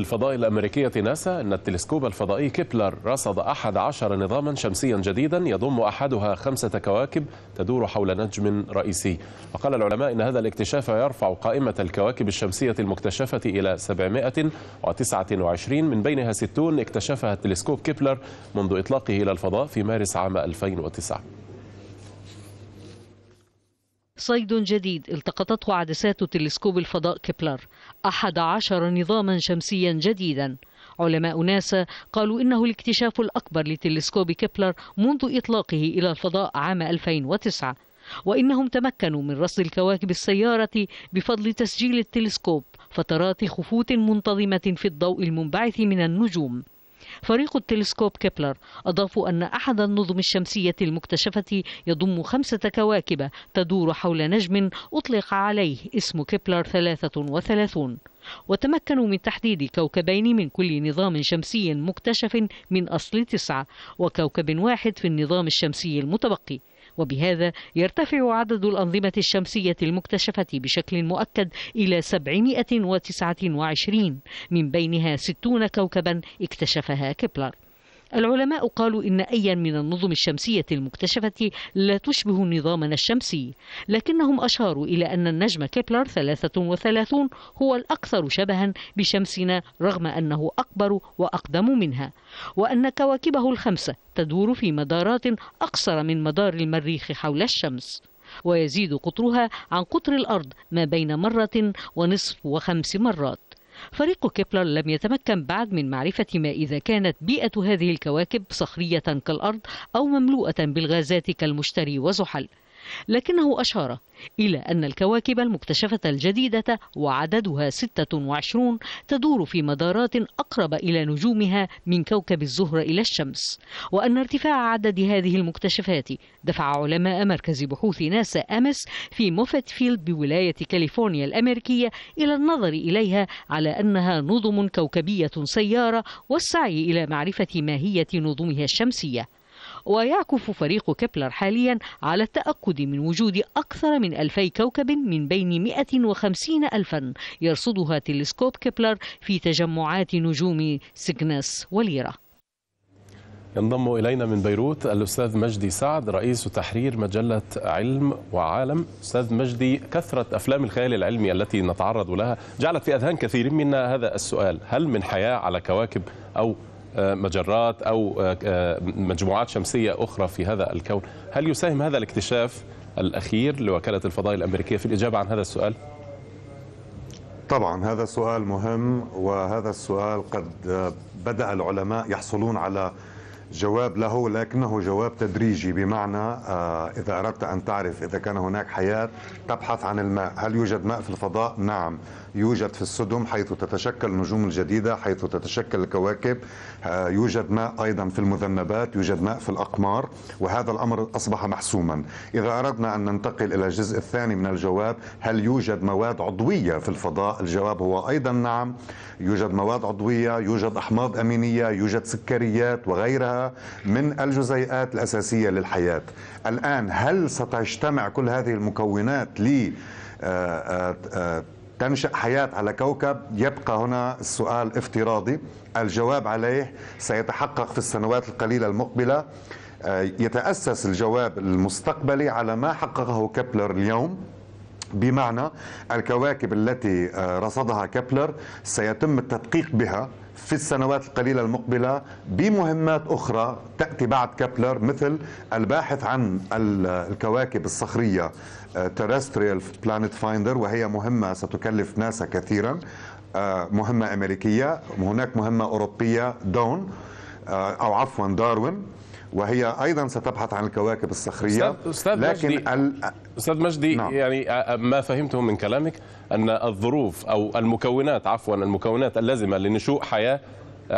الفضاء الأمريكية ناسا أن التلسكوب الفضائي كيبلر رصد أحد عشر نظاما شمسيا جديدا يضم أحدها خمسة كواكب تدور حول نجم رئيسي وقال العلماء أن هذا الاكتشاف يرفع قائمة الكواكب الشمسية المكتشفة إلى 729 من بينها 60 اكتشفها التلسكوب كيبلر منذ إطلاقه إلى الفضاء في مارس عام 2009 صيد جديد التقطته عدسات تلسكوب الفضاء كبلر أحد عشر نظاما شمسيا جديدا علماء ناسا قالوا إنه الاكتشاف الأكبر لتلسكوب كبلر منذ إطلاقه إلى الفضاء عام 2009 وإنهم تمكنوا من رصد الكواكب السيارة بفضل تسجيل التلسكوب فترات خفوت منتظمة في الضوء المنبعث من النجوم فريق التلسكوب كيبلر أضافوا أن أحد النظم الشمسية المكتشفة يضم خمسة كواكب تدور حول نجم أطلق عليه اسم كيبلر 33 وتمكنوا من تحديد كوكبين من كل نظام شمسي مكتشف من أصل تسعة وكوكب واحد في النظام الشمسي المتبقي وبهذا يرتفع عدد الأنظمة الشمسية المكتشفة بشكل مؤكد إلى 729 من بينها 60 كوكبا اكتشفها كبلر العلماء قالوا إن أيا من النظم الشمسية المكتشفة لا تشبه نظامنا الشمسي لكنهم أشاروا إلى أن النجم كيبلر 33 هو الأكثر شبها بشمسنا رغم أنه أكبر وأقدم منها وأن كواكبه الخمسة تدور في مدارات أقصر من مدار المريخ حول الشمس ويزيد قطرها عن قطر الأرض ما بين مرة ونصف وخمس مرات فريق كيبلر لم يتمكن بعد من معرفة ما إذا كانت بيئة هذه الكواكب صخرية كالأرض أو مملوءة بالغازات كالمشتري وزحل لكنه أشار إلى أن الكواكب المكتشفة الجديدة وعددها 26 تدور في مدارات أقرب إلى نجومها من كوكب الزهرة إلى الشمس وأن ارتفاع عدد هذه المكتشفات دفع علماء مركز بحوث ناسا أمس في موفيت فيلد بولاية كاليفورنيا الأمريكية إلى النظر إليها على أنها نظم كوكبية سيارة والسعي إلى معرفة ماهية نظمها الشمسية ويعكف فريق كبلر حاليا على التأكد من وجود أكثر من ألفي كوكب من بين 150 ألفا يرصدها تلسكوب كبلر في تجمعات نجوم سيغنس وليرة ينضم إلينا من بيروت الأستاذ مجدي سعد رئيس تحرير مجلة علم وعالم أستاذ مجدي كثرة أفلام الخيال العلمي التي نتعرض لها جعلت في أذهان كثير منا هذا السؤال هل من حياة على كواكب أو مجرات أو آه، آه، مجموعات شمسية أخرى في هذا الكون هل يساهم هذا الاكتشاف الأخير لوكالة الفضاء الأمريكية في الإجابة عن هذا السؤال؟ طبعا هذا سؤال مهم وهذا السؤال قد آه، بدأ العلماء يحصلون على جواب له لكنه جواب تدريجي بمعنى آه، إذا أردت أن تعرف إذا كان هناك حياة تبحث عن الماء هل يوجد ماء في الفضاء؟ نعم يوجد في السدم حيث تتشكل النجوم الجديدة حيث تتشكل الكواكب آه، يوجد ماء أيضا في المذنبات يوجد ماء في الأقمار وهذا الأمر أصبح محسوما إذا أردنا أن ننتقل إلى الجزء الثاني من الجواب هل يوجد مواد عضوية في الفضاء؟ الجواب هو أيضا نعم يوجد مواد عضوية يوجد أحماض أمينية يوجد سكريات وغيرها من الجزيئات الأساسية للحياة الآن هل ستجتمع كل هذه المكونات ل آه، آه، آه، تنشأ حياة على كوكب يبقى هنا السؤال افتراضي الجواب عليه سيتحقق في السنوات القليلة المقبلة يتأسس الجواب المستقبلي على ما حققه كبلر اليوم بمعنى الكواكب التي رصدها كبلر سيتم التدقيق بها في السنوات القليلة المقبلة بمهمات أخرى تأتي بعد كبلر مثل الباحث عن الكواكب الصخرية آه، Terrestrial Planet فايندر وهي مهمة ستكلف ناسا كثيرا آه، مهمة أمريكية هناك مهمة أوروبية دون آه، أو عفوا داروين وهي ايضا ستبحث عن الكواكب الصخريه أستاذ لكن أستاذ استاذ مجدي نعم. يعني ما فهمته من كلامك ان الظروف او المكونات عفوا المكونات اللازمه لنشوء حياه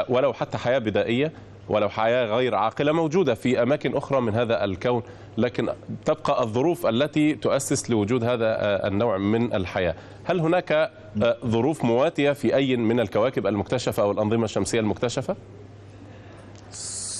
ولو حتى حياه بدائيه ولو حياه غير عاقله موجوده في اماكن اخرى من هذا الكون لكن تبقى الظروف التي تؤسس لوجود هذا النوع من الحياه هل هناك ظروف مواتيه في اي من الكواكب المكتشفه او الانظمه الشمسيه المكتشفه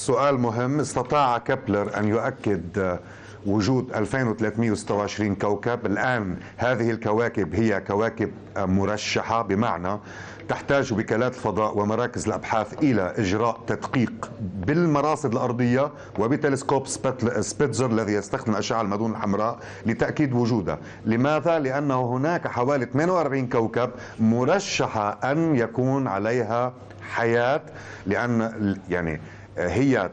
سؤال مهم استطاع كبلر ان يؤكد وجود 2326 كوكب الآن هذه الكواكب هي كواكب مرشحة بمعنى تحتاج وكالات الفضاء ومراكز الأبحاث إلى إجراء تدقيق بالمراصد الأرضية وبتلسكوب سبيتزر الذي يستخدم الأشعة المدون الحمراء لتأكيد وجودها لماذا؟ لأنه هناك حوالي 48 كوكب مرشحة أن يكون عليها حياة لأن يعني هي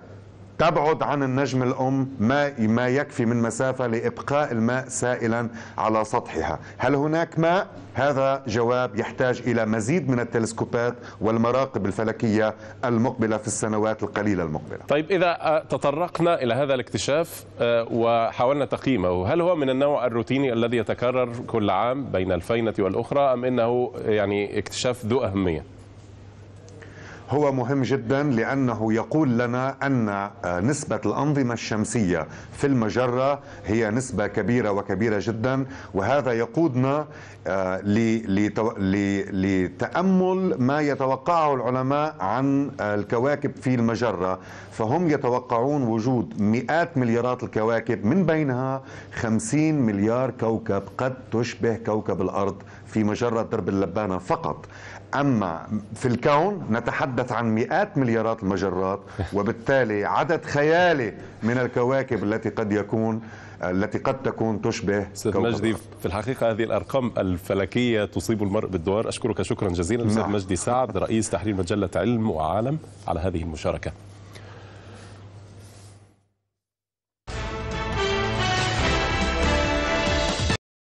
تبعد عن النجم الأم ما, ما يكفي من مسافة لإبقاء الماء سائلا على سطحها هل هناك ماء؟ هذا جواب يحتاج إلى مزيد من التلسكوبات والمراقب الفلكية المقبلة في السنوات القليلة المقبلة طيب إذا آه، تطرقنا إلى هذا الاكتشاف آه، وحاولنا تقييمه هل هو من النوع الروتيني الذي يتكرر كل عام بين الفينة والأخرى أم إنه يعني اكتشاف ذو أهمية؟ هو مهم جدا لأنه يقول لنا أن آه، نسبة الأنظمة الشمسية في المجرة هي نسبة كبيرة وكبيرة جدا وهذا يقودنا آه، لتأمل ما يتوقعه العلماء عن آه، الكواكب في المجرة فهم يتوقعون وجود مئات مليارات الكواكب من بينها 50 مليار كوكب قد تشبه كوكب الأرض في مجرة درب اللبانة فقط أما في الكون نتحدث عن مئات مليارات المجرات وبالتالي عدد خيالي من الكواكب التي قد يكون التي قد تكون تشبه استاذ مجدي في الحقيقه هذه الارقام الفلكيه تصيب المرء بالدوار اشكرك شكرا جزيلا استاذ نعم. مجدي سعد رئيس تحرير مجله علم وعالم على هذه المشاركه